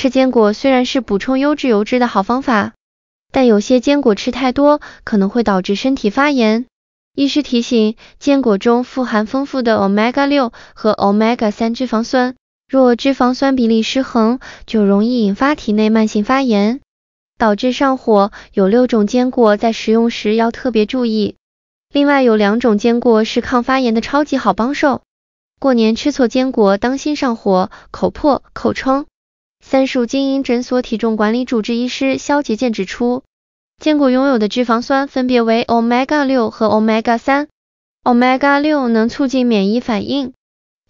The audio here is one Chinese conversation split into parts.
吃坚果虽然是补充优质油脂的好方法，但有些坚果吃太多可能会导致身体发炎。医师提醒，坚果中富含丰富的 omega 六和 omega 三脂肪酸，若脂肪酸比例失衡，就容易引发体内慢性发炎，导致上火。有六种坚果在食用时要特别注意，另外有两种坚果是抗发炎的超级好帮手。过年吃错坚果，当心上火、口破、口疮。三树经营诊所体重管理主治医师肖杰健指出，坚果拥有的脂肪酸分别为 omega 六和 omega 三，omega 六能促进免疫反应，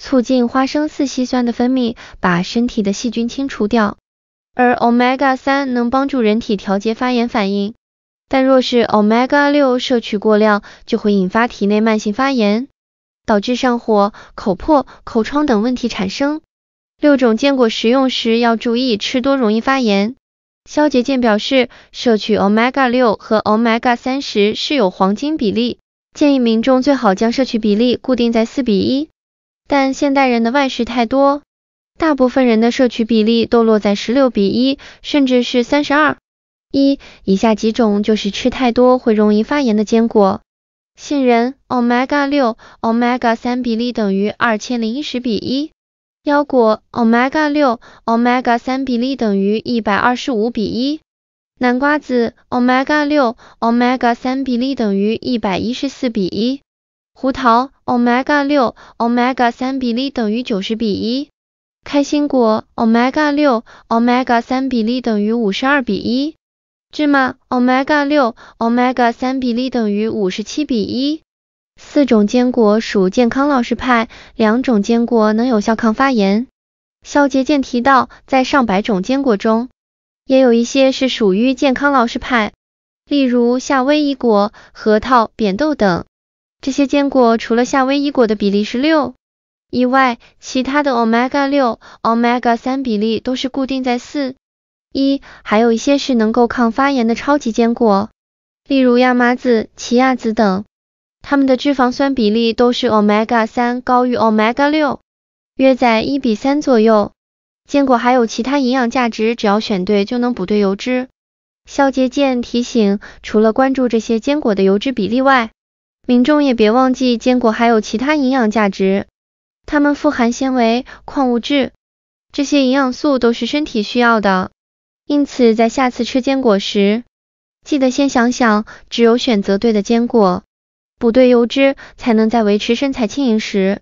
促进花生四烯酸的分泌，把身体的细菌清除掉，而 omega 三能帮助人体调节发炎反应。但若是 omega 六摄取过量，就会引发体内慢性发炎，导致上火、口破、口疮等问题产生。六种坚果食用时要注意，吃多容易发炎。肖杰健表示，摄取 omega-6 和 omega-3 时是有黄金比例，建议民众最好将摄取比例固定在四比一。但现代人的外食太多，大部分人的摄取比例都落在十六比一，甚至是三十二一。以下几种就是吃太多会容易发炎的坚果，杏仁 omega-6 omega-3 比例等于二千零一十比一。腰果 omega 六 omega 三比例等于一百二十五比一，南瓜子 omega 六 omega 三比例等于一百一十四比一，胡桃 omega 六 omega 三比例等于九十比一，开心果 omega 六 omega 三比例等于五十二比一，芝麻 omega 六 omega 三比例等于五十七比一。四种坚果属健康老师派，两种坚果能有效抗发炎。肖杰健提到，在上百种坚果中，也有一些是属于健康老师派，例如夏威夷果、核桃、扁豆等。这些坚果除了夏威夷果的比例是六以外，其他的 omega-6、omega-3 比例都是固定在四一。还有一些是能够抗发炎的超级坚果，例如亚麻籽、奇亚籽等。它们的脂肪酸比例都是 omega 三高于 omega 六，约在一比三左右。坚果还有其他营养价值，只要选对就能补对油脂。肖杰健提醒，除了关注这些坚果的油脂比例外，民众也别忘记坚果还有其他营养价值。它们富含纤维、矿物质，这些营养素都是身体需要的。因此，在下次吃坚果时，记得先想想，只有选择对的坚果。补对油脂，才能在维持身材轻盈时，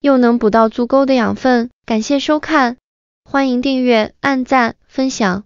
又能补到足够的养分。感谢收看，欢迎订阅、按赞、分享。